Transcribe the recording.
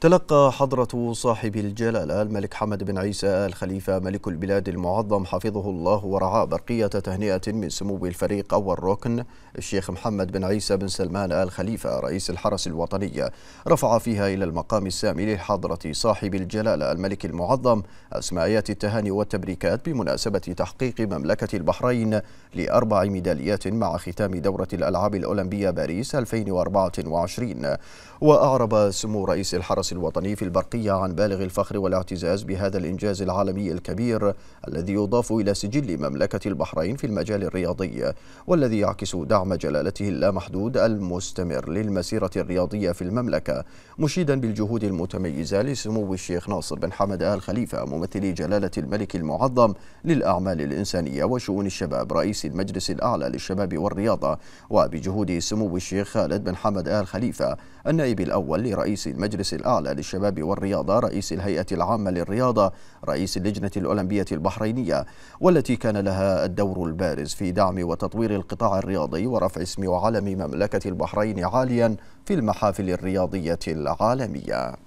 تلقى حضرة صاحب الجلالة الملك حمد بن عيسى الخليفة ملك البلاد المعظم حفظه الله ورعاه برقية تهنئة من سمو الفريق أول ركن الشيخ محمد بن عيسى بن سلمان آل خليفة رئيس الحرس الوطني رفع فيها إلى المقام السامي لحضرة صاحب الجلالة الملك المعظم أسمائيات التهاني والتبريكات بمناسبة تحقيق مملكة البحرين لأربع ميداليات مع ختام دورة الألعاب الأولمبية باريس 2024 وأعرب سمو رئيس الحرس الحرس الوطني في البرقية عن بالغ الفخر والاعتزاز بهذا الإنجاز العالمي الكبير الذي يضاف إلى سجل مملكة البحرين في المجال الرياضي والذي يعكس دعم جلالته اللامحدود المستمر للمسيرة الرياضية في المملكة مشيدا بالجهود المتميزة لسمو الشيخ ناصر بن حمد آل خليفة ممثل جلالة الملك المعظم للأعمال الإنسانية وشؤون الشباب رئيس المجلس الأعلى للشباب والرياضة وبجهود سمو الشيخ خالد بن حمد آل خليفة النائب الأول لرئيس المجلس الأعلى الأعلى للشباب والرياضة رئيس الهيئة العامة للرياضة رئيس اللجنة الأولمبية البحرينية والتي كان لها الدور البارز في دعم وتطوير القطاع الرياضي ورفع اسم وعلم مملكة البحرين عاليا في المحافل الرياضية العالمية